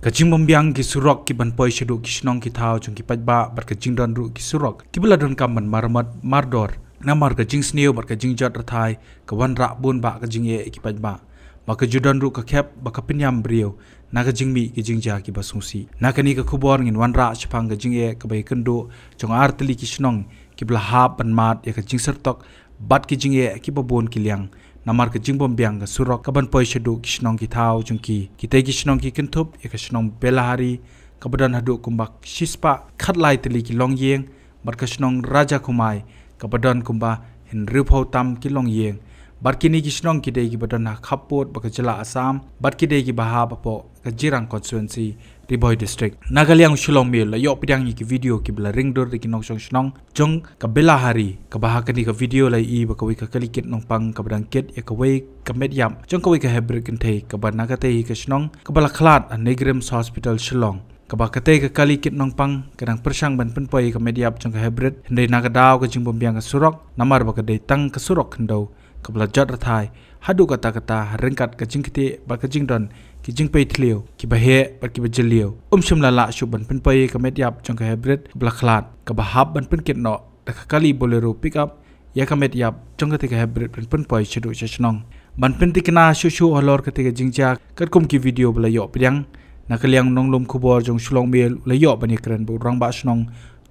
kajing membiang ki surok ki banpoi shedu ki shnong ki thao chung ki pajba bar ka jing don ru ki surok ki bula don kam man marmat mardor na mar ka jing sneu bar ka jing jot ra thai ka wan ra bun ba ka jing ye ki pajba ba ka judon ru ka khep ba ka pinyam brio na ka jing mi ki jing ja ki basung si na ka ni ka khubor ngin wan ra chapang ka jing ye ka bai kan do chung artli ki shnong ki bula hap ban mat ya ka jing sar bat ki jing ye ki babon ki liang namar ka jingbom biang ga surok kaban poi shedu kishnong ki thau chungki kite kishnong ki kintup e ka shnong belahari kabadan hadu kumbak shispa khatlai tili ki longyeng bar ka shnong raja kumai kabadan kumba hin ri phau tam ki longyeng Bar kini gishnong kidei ki badona khapot baka jela Assam barkidei ki baha bapo ka jirang constituency Riboy district Nagaliang shulong mil la yok pidang ki video ki bela ringdur di nong shong shnong jong ka bela hari ka baha kani ka video la i baka wika kalikit nong pang ka badang kit ya ka wai ka medyam jong ka wika hebrid kentai ka bad nagate hi ka shnong ka bala khalat a Negrims Hospital shulong. ka baka kate ka kalikit nong pang ka nang persyang ban penpoy ka medyap jong ka hebrid hindi nagadao ka jingbong biang ka surok namar baka day tang ka surok hendau kabla jot rathai hadu kata kata rengkat kajing kete ba kajing don ki jing pei thliu ki ba he ba ki ba jeliu um shimla la shu ban pen pai ka met yap chong ka hybrid bla khlat ka ba hab ban pen kit no ta ka kali bolero pick up ya ka met yap chong ka te ka hybrid ban pen pai chedu che chnong ban pen ti kna shu shu holor ka te ka jing cha kat kum ki video bla yo priang na ka liang nong lom khubor jong shulong mel la yo ban ye kren bu rang ba chnong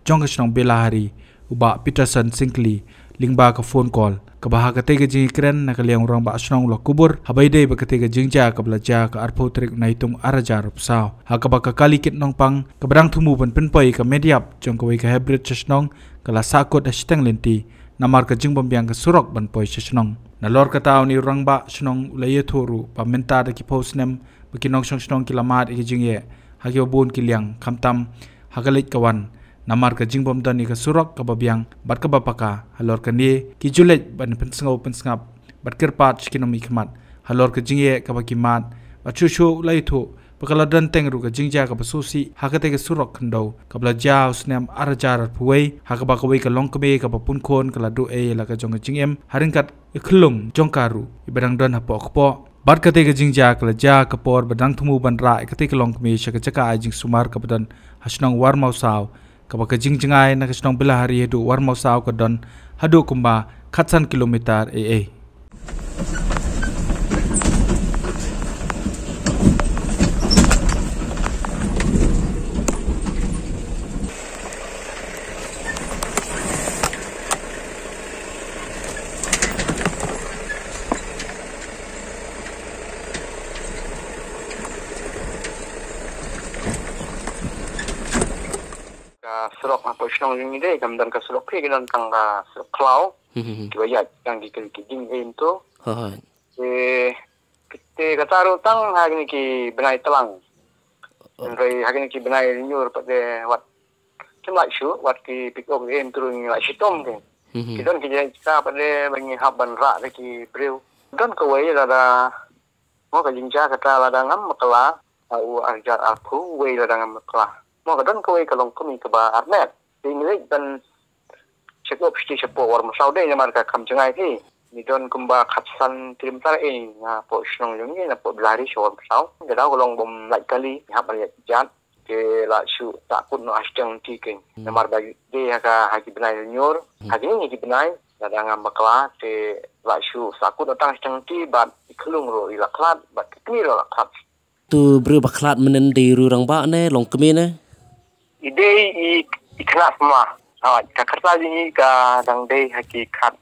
chong ka chnong bela hari uba peterson sinkley lingba ka phone call ka baha ka tege jing kren na ka liang rong ba asnong lo kubur habai dei ba ka tege jing ja ka blaja ka arpo trek nai tung araja rup sao ha ka ba ka kali kit nong pang ka brang thumu ban pin pai ka media chong ka ka hybrid chashnong ka la sakot a shtang lenti na mar ka jing bom biang ka surok ban poi chashnong na lor ka taw ni rong ba asnong la ye thoru ba menta da ki post nem ba ki nong chong chong ki lamat e ki jing ha ki bon ki liang kham tam ha ka lek ka wan namar ka jingbom da ni ka surok ka babyang bat ka bapaka halor ka ni ki julet ban pen open snap, bat ker pat chikinom ikmat halor ka jingye ka ba kimat ba chu chu lai thu ba kala dan teng ru ka jingja ka so si ha ka te ka surak khando ka bla ja usnam ar jar ar puwei ha ka ba ka wei ka long ka ka ba khon ka la e la ka jong jing em harin kat ikhlung jong ka ru ibarang don ha po bat ka te ka jingja ka la ja ka por ba thumu ban ra ka te ka long ka me chaka ajing sumar ka badan hasnong warmau sao kapa ka jing jingai na ka shnong bila hari hedu warmo sa ko don hadu kumba khatsan kilometer ee. apa shang ni de dan dan kita tentang ke dan tang ya tang ki ki ding aim to ha ha e kite ka taru tang ha ni ki benai telang dan rei ha ki benai nyur pada wat kem like wat ki pick up aim tru ni la shi tong kita ki don ki ja ka pat de bangi ha ban ra de ki preu don ngam ma kala au aku wei la da ngam ma kala mo ka don ka wei ka long ဒီမြစ်ပန်ချက်ဘုတ်ဖြစ်ချက်ပေါ်ဝါမဆောင်တဲ့ညမကခံချင်ငိုင်းကြီးမိတွန်ကွန်ဘာခပ်ဆန်တိမ်တာအင်းငါပေါ်ရှင်လုံးကြီးနပေါ်ဘလာရီရှောဆောင်ဒါတော့လုံးဘုံလိုက်ကလီဟာပရိယဂျန်ကေလာရှုတာကုနအစတန်တီကင်ညမဘာဒီဟာကဟာကိပနိုင်ညောရဟာကိနိကိပနိုင်ဒါကငါမကလာတဲ့လာရှုစကုတတန်းတီဘတ်ခလုံးရောဒီလာကလတ်ဘတ်ကီရောလာကလတ်သူဘရဘကလတ်မနန်ဒီရူရံဘာနဲလုံကမီနဲဒီဒေ ikhlas ma ha ah, ka kharta ni ka dang dei hakikat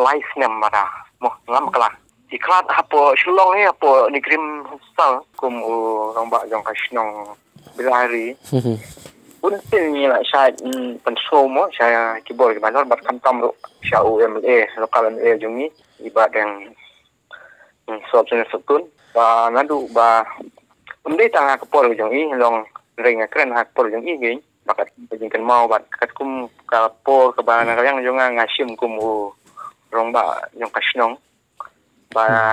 life nem mara mo ngam kala ikhlas ha po ni po ni krim sang kum u rong ba jong kashnong bilari pun tin ni lah sha pen show mo sha ki bo ba nor bat kam kam ro sha u m E lokal m E jong hmm, ni iba dang sop sen sokun ba nadu ba undi tanga lah, kepol jong ni long ring a kren ha lah, kepol jong ni ni bakat pagingkan mau bat kat kum kapor ke barang hmm. yang jangan ngasim kum u romba yang kasnong bah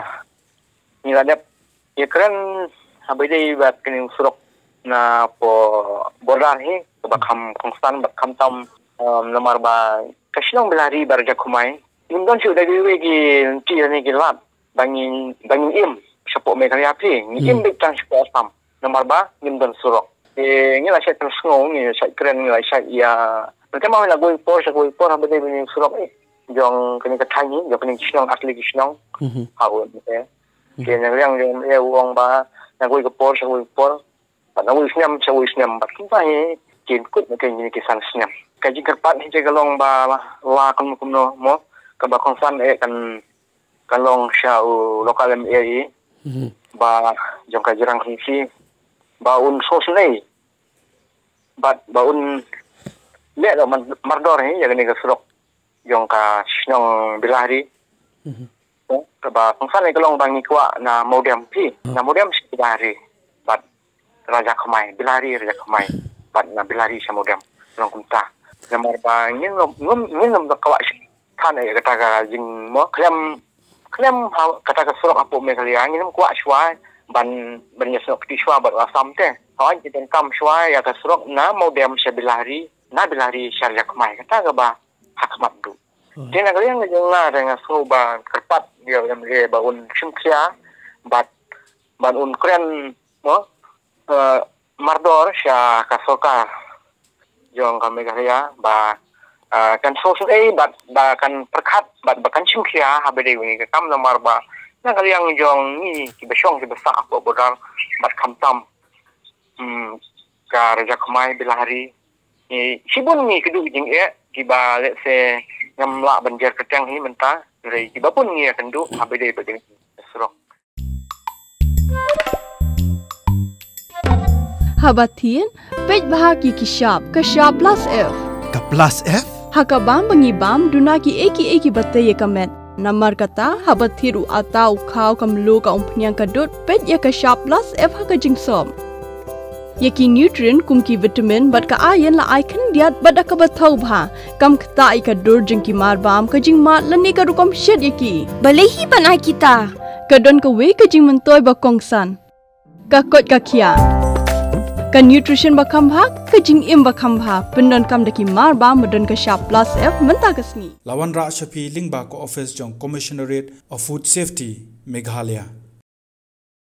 hmm. ni ada ya keren habis dia bat kini surok na po borang he ke bakam konstan bakam tam um, lemar ba kasnong belari barja kumai undang si udah diwe gi nti ni gi lab bangin bangin im sapo mekali api ngim hmm. bitang sapo sam lemar ba ngim dan surok Eh, ni lah syak tersengung ni, saya keren ni lah saya. ya. Nanti mahu gue ipor, syak gue ipor, apa dia bini surok eh, ni. Yang kena ketangi, yang kena kisnong, asli kisnong. Mhm. Hau, ya. Eh. Mhm. Dia nak liang, yang uang ba, yang gue ipor, syak gue ipor. pada gue isnyam, syak gue isnyam. Bakit ba ni, kien kut nak kena kisang isnyam. Kaji kerpat ni, jika long ba, la kum kum no mo, kaba konsan eh kan, kalong syak u lokal MAE. Mhm. Ba, jangka jerang kisih, baun sos ni. Bat baun ni ada mardor ni yang ni ke suruk yang ka sinong bilah di. Keba mhm. pengsan ni kelong bangi kuwa na modem pi. Na modem si bilah di. Bat raja kemai. Bilah di raja kemai. Bat na bilah di si modem. Kelong kumta. Na marba ngin ngom ngom ngom ngom ngom kawak si kan ya kata ka jing mo klem klem ha, kata ka suruk apo me kali angin ya, kuwa suai ban ban nyesu ketu shua bat wasam teh kawan kita kam shua ya ka srok na mau dem sya bilari na bilari syarja kemai kata ga ba hakmat du tena ga yang ngajeng na renga so ba kerpat dia dem ge ba un syukria bat ban un kren mo eh, mardor sya ka soka jong kami ga ya ba kan so so ba kan perkat ba kan syukria habede wi ka kam na mar ba Kan yang ni hmm, ni ni ni ni pun se 那个量用你几百箱几百箱，我不知道，把他们当，嗯，个人家购买的哪里？你基本你可都已经哎，几百那些，那么老板家可讲你们他，所以基本上你也肯都，他不得不得说。Habatin, pej baha ki kishab, kashab plus F. Ka plus F? Hakabam bangi bam, dunaki eki eki bataye kamet. Namar kata habatiru atau kau kamlu ka umpenyang kadut pet ya ka sharplas ef ha ka jingsom. Ya ki nutrient kum ki vitamin bat ka ayen la aikan diat bat ka bathau bha kam kta ai ka dur jing ki mar bam ka jing mat lani ka rukom shed ya ki. Bale hi ban ai kita. Kadon ka we ka jing mentoi ba kongsan. Ka kot ka kia. kan nutrition ba kham ba ka jing im ba kham ba pindon kam daki mar ba modern ka sha plus f menta kasni lawan ra shapi ling ba ko office jong commissionerate of food safety meghalaya